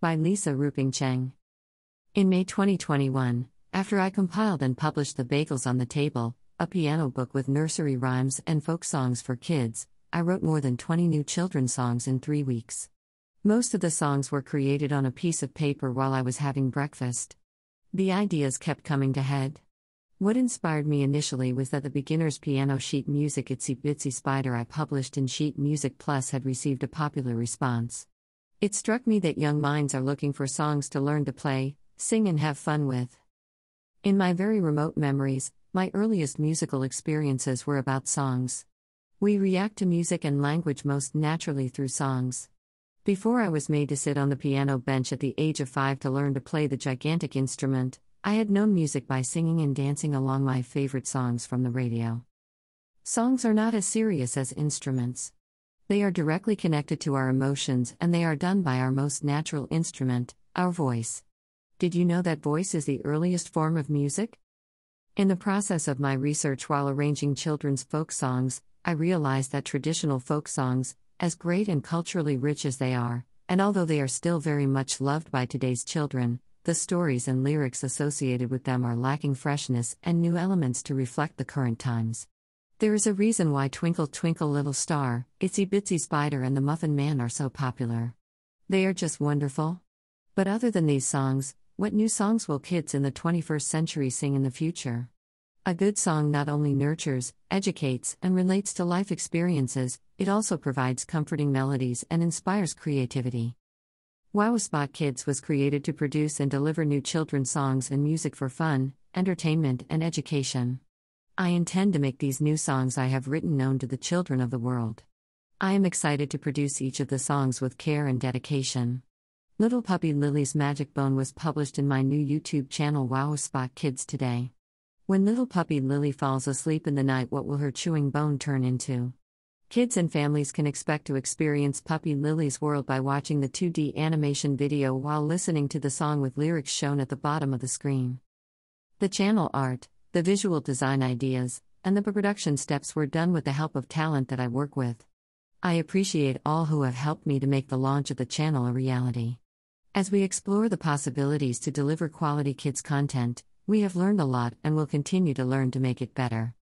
By Lisa Ruping Cheng. In May 2021, after I compiled and published The Bagels on the Table, a piano book with nursery rhymes and folk songs for kids, I wrote more than 20 new children's songs in three weeks. Most of the songs were created on a piece of paper while I was having breakfast. The ideas kept coming to head. What inspired me initially was that the beginner's piano sheet music Itsy Bitsy Spider I published in Sheet Music Plus had received a popular response. It struck me that young minds are looking for songs to learn to play, sing, and have fun with. In my very remote memories, my earliest musical experiences were about songs. We react to music and language most naturally through songs. Before I was made to sit on the piano bench at the age of five to learn to play the gigantic instrument, I had known music by singing and dancing along my favorite songs from the radio. Songs are not as serious as instruments. They are directly connected to our emotions and they are done by our most natural instrument, our voice. Did you know that voice is the earliest form of music? In the process of my research while arranging children's folk songs, I realized that traditional folk songs, as great and culturally rich as they are, and although they are still very much loved by today's children, the stories and lyrics associated with them are lacking freshness and new elements to reflect the current times. There is a reason why Twinkle Twinkle Little Star, Itsy Bitsy Spider, and The Muffin Man are so popular. They are just wonderful. But other than these songs, what new songs will kids in the 21st century sing in the future? A good song not only nurtures, educates, and relates to life experiences, it also provides comforting melodies and inspires creativity. WowSpot Kids was created to produce and deliver new children's songs and music for fun, entertainment, and education. I intend to make these new songs I have written known to the children of the world. I am excited to produce each of the songs with care and dedication. Little Puppy Lily's Magic Bone was published in my new YouTube channel WowSpot Kids today. When little puppy Lily falls asleep in the night, what will her chewing bone turn into? Kids and families can expect to experience Puppy Lily's world by watching the 2D animation video while listening to the song with lyrics shown at the bottom of the screen. The channel art, the visual design ideas, and the production steps were done with the help of talent that I work with. I appreciate all who have helped me to make the launch of the channel a reality. As we explore the possibilities to deliver quality kids' content, we have learned a lot and will continue to learn to make it better.